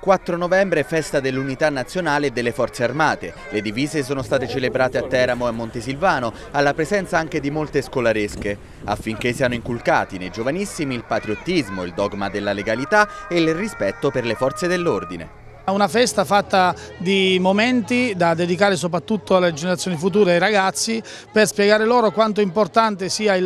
4 novembre festa dell'unità nazionale e delle forze armate. Le divise sono state celebrate a Teramo e Montesilvano, alla presenza anche di molte scolaresche, affinché siano inculcati nei giovanissimi il patriottismo, il dogma della legalità e il rispetto per le forze dell'ordine. Una festa fatta di momenti da dedicare soprattutto alle generazioni future, ai ragazzi, per spiegare loro quanto importante sia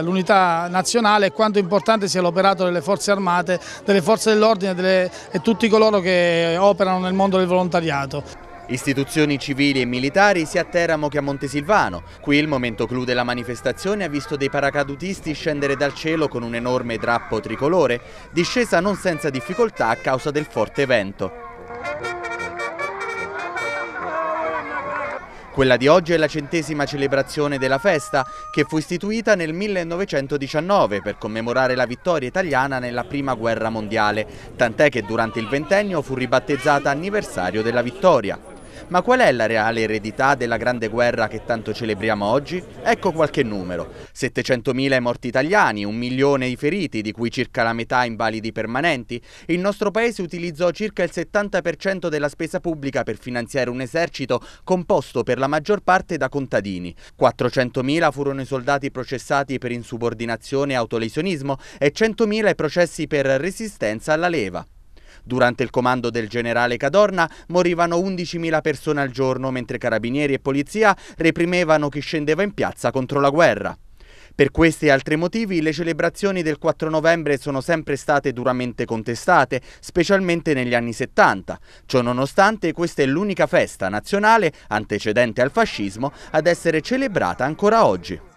l'unità nazionale e quanto importante sia l'operato delle forze armate, delle forze dell'ordine e tutti coloro che operano nel mondo del volontariato. Istituzioni civili e militari sia a Teramo che a Montesilvano. Qui il momento clou della manifestazione ha visto dei paracadutisti scendere dal cielo con un enorme drappo tricolore, discesa non senza difficoltà a causa del forte vento. Quella di oggi è la centesima celebrazione della festa, che fu istituita nel 1919 per commemorare la vittoria italiana nella Prima Guerra Mondiale, tant'è che durante il ventennio fu ribattezzata anniversario della vittoria. Ma qual è la reale eredità della grande guerra che tanto celebriamo oggi? Ecco qualche numero. 700.000 i morti italiani, un milione i feriti, di cui circa la metà invalidi permanenti. Il nostro paese utilizzò circa il 70% della spesa pubblica per finanziare un esercito composto per la maggior parte da contadini. 400.000 furono i soldati processati per insubordinazione e autolesionismo e 100.000 i processi per resistenza alla leva. Durante il comando del generale Cadorna morivano 11.000 persone al giorno, mentre carabinieri e polizia reprimevano chi scendeva in piazza contro la guerra. Per questi e altri motivi le celebrazioni del 4 novembre sono sempre state duramente contestate, specialmente negli anni 70. Ciononostante questa è l'unica festa nazionale, antecedente al fascismo, ad essere celebrata ancora oggi.